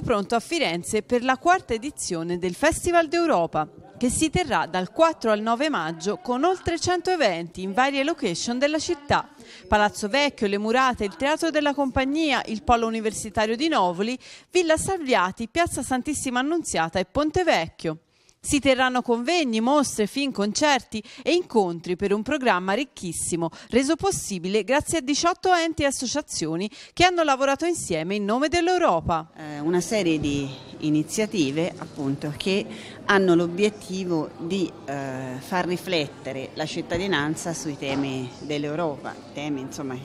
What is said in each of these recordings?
tutto pronto a Firenze per la quarta edizione del Festival d'Europa, che si terrà dal 4 al 9 maggio con oltre 100 eventi in varie location della città. Palazzo Vecchio, Le Murate, il Teatro della Compagnia, il Polo Universitario di Novoli, Villa Salviati, Piazza Santissima Annunziata e Ponte Vecchio. Si terranno convegni, mostre, film, concerti e incontri per un programma ricchissimo, reso possibile grazie a 18 enti e associazioni che hanno lavorato insieme in nome dell'Europa. Eh, una serie di iniziative appunto, che hanno l'obiettivo di eh, far riflettere la cittadinanza sui temi dell'Europa, temi insomma,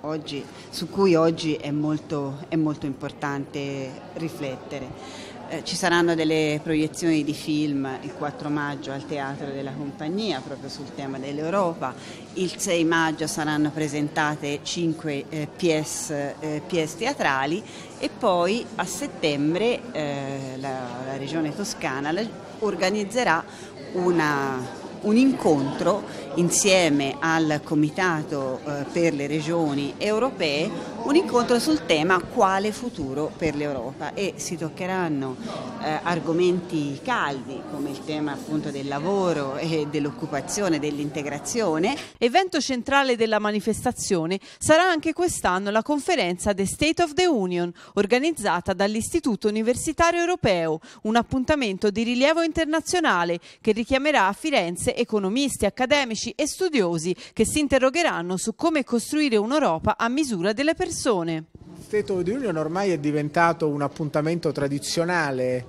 oggi, su cui oggi è molto, è molto importante riflettere. Eh, ci saranno delle proiezioni di film il 4 maggio al Teatro della Compagnia proprio sul tema dell'Europa, il 6 maggio saranno presentate 5 eh, pièce, eh, pièce, teatrali e poi a settembre eh, la, la Regione Toscana organizzerà una un incontro insieme al Comitato eh, per le regioni europee, un incontro sul tema quale futuro per l'Europa e si toccheranno eh, argomenti caldi come il tema appunto del lavoro e dell'occupazione, dell'integrazione. Evento centrale della manifestazione sarà anche quest'anno la conferenza The State of the Union organizzata dall'Istituto Universitario Europeo, un appuntamento di rilievo internazionale che richiamerà a Firenze economisti, accademici e studiosi che si interrogheranno su come costruire un'Europa a misura delle persone. Il State of the Union ormai è diventato un appuntamento tradizionale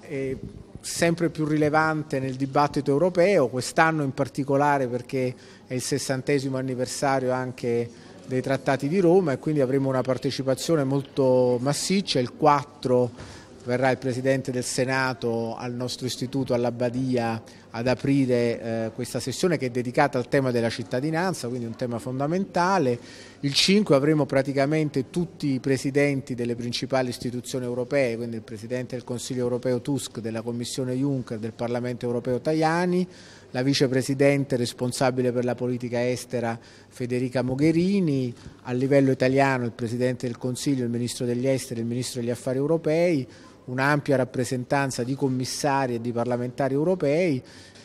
eh, sempre più rilevante nel dibattito europeo, quest'anno in particolare perché è il sessantesimo anniversario anche dei trattati di Roma e quindi avremo una partecipazione molto massiccia, il 4 verrà il Presidente del Senato al nostro istituto, all'Abbadia, ad aprire eh, questa sessione che è dedicata al tema della cittadinanza, quindi un tema fondamentale. Il 5 avremo praticamente tutti i presidenti delle principali istituzioni europee, quindi il Presidente del Consiglio europeo Tusk, della Commissione Juncker, del Parlamento europeo Tajani, la Vicepresidente responsabile per la politica estera Federica Mogherini, a livello italiano il Presidente del Consiglio, il Ministro degli Esteri, il Ministro degli Affari europei, un'ampia rappresentanza di commissari e di parlamentari europei,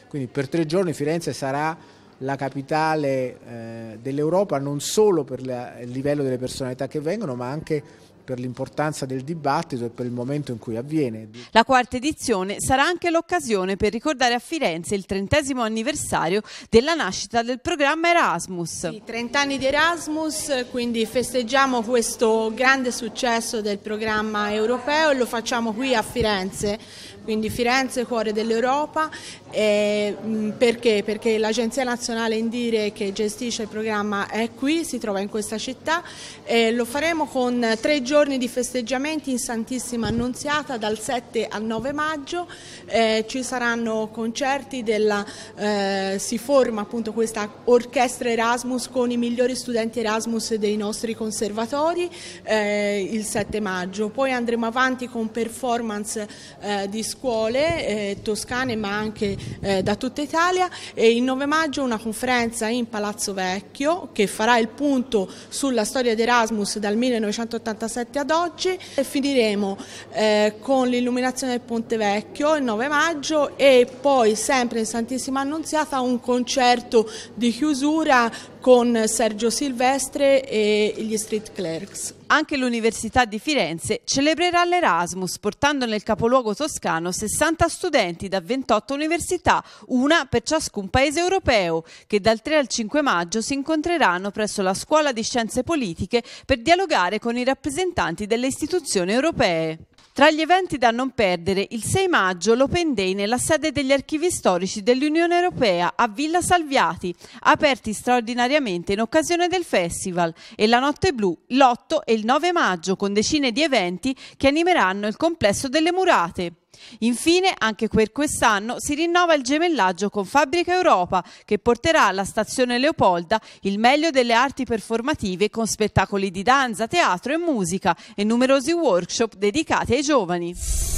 quindi per tre giorni Firenze sarà la capitale eh, dell'Europa non solo per la, il livello delle personalità che vengono, ma anche per l'importanza del dibattito e per il momento in cui avviene. La quarta edizione sarà anche l'occasione per ricordare a Firenze il trentesimo anniversario della nascita del programma Erasmus. I 30 anni di Erasmus, quindi festeggiamo questo grande successo del programma europeo e lo facciamo qui a Firenze, quindi Firenze cuore dell'Europa, mm, perché? Perché l'Agenzia Nazionale Indire che gestisce il programma è qui, si trova in questa città, e lo faremo con tre giorni giorni di festeggiamenti in Santissima Annunziata dal 7 al 9 maggio, eh, ci saranno concerti, della, eh, si forma appunto questa orchestra Erasmus con i migliori studenti Erasmus dei nostri conservatori eh, il 7 maggio, poi andremo avanti con performance eh, di scuole eh, toscane ma anche eh, da tutta Italia e il 9 maggio una conferenza in Palazzo Vecchio che farà il punto sulla storia di Erasmus dal 1987 2007 ad oggi e finiremo eh, con l'illuminazione del Ponte Vecchio il 9 maggio e poi sempre in Santissima Annunziata un concerto di chiusura con Sergio Silvestre e gli Street Clerks. Anche l'Università di Firenze celebrerà l'Erasmus portando nel capoluogo toscano 60 studenti da 28 università, una per ciascun paese europeo, che dal 3 al 5 maggio si incontreranno presso la Scuola di Scienze Politiche per dialogare con i rappresentanti delle istituzioni europee. Tra gli eventi da non perdere, il 6 maggio l'Open Day nella sede degli archivi storici dell'Unione Europea a Villa Salviati, aperti straordinariamente in occasione del festival, e la Notte Blu l'8 e il 9 maggio con decine di eventi che animeranno il complesso delle murate. Infine, anche per quest'anno si rinnova il gemellaggio con Fabbrica Europa, che porterà alla stazione Leopolda il meglio delle arti performative con spettacoli di danza, teatro e musica e numerosi workshop dedicati ai giovani.